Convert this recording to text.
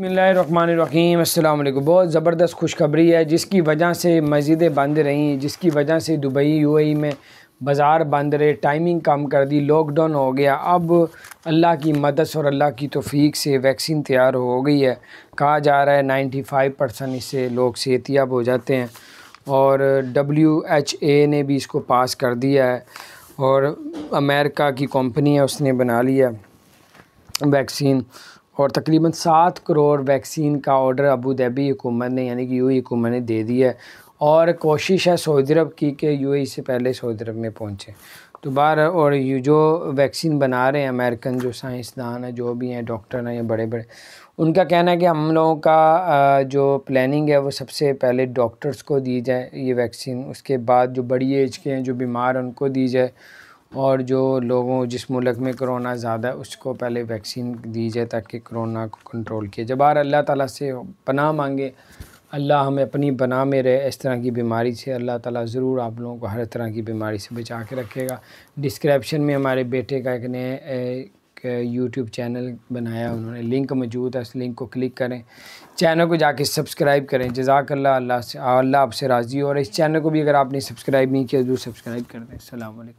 अस्सलाम वालेकुम बहुत ज़बरदस्त खुशखबरी है जिसकी वजह से मस्जिदें बंद रही जिसकी वजह से दुबई यूएई में बाज़ार बंद रहे टाइमिंग कम कर दी लॉकडाउन हो गया अब अल्लाह की मदद और अल्लाह की तोफ़ी से वैक्सीन तैयार हो गई है कहा जा रहा है नाइन्टी फाइव परसेंट इससे लोग सेहतियाब हो जाते हैं और डब्ल्यू एच ए ने भी इसको पास कर दिया है और अमेरिका की कंपनी है उसने बना लिया वैक्सीन और तकरीबन सात करोड़ वैक्सीन का ऑर्डर अबू धाबी हुकूमत ने यानी कि यू हुकूमत ने दे दिया है और कोशिश है सऊदी अरब की कि यू से पहले सऊदी अरब में पहुँचे तो बार और यू जो वैक्सीन बना रहे हैं अमेरिकन जो साइंसदान हैं जो भी हैं डॉक्टर हैं या बड़े बड़े उनका कहना है कि हम लोगों का जो प्लानिंग है वो सबसे पहले डॉक्टर्स को दी जाए ये वैक्सीन उसके बाद जो बड़ी एज के हैं जो बीमार हैं उनको दी जाए और जो लोगों जिस मुल्क में करोना ज़्यादा है उसको पहले वैक्सीन दी जाए ताकि करोना को कंट्रोल किया जब आर अल्लाह ताला से पनाह मांगे अल्लाह हमें अपनी बना में रहे इस तरह की बीमारी से अल्लाह ताला ज़रूर आप लोगों को हर तरह की बीमारी से बचा के रखेगा डिस्क्रिप्शन में हमारे बेटे का एक नए यूट्यूब चैनल बनाया उन्होंने लिंक मौजूद है उस लिंक को क्लिक करें चैनल को जाके सब्सक्राइब करें जजाक अल्लाह से अल्लाह आपसे राज़ी और इस चैनल को भी अगर आपने सब्सक्राइब नहीं किया जरूर सब्सक्राइब कर दें अल्लाम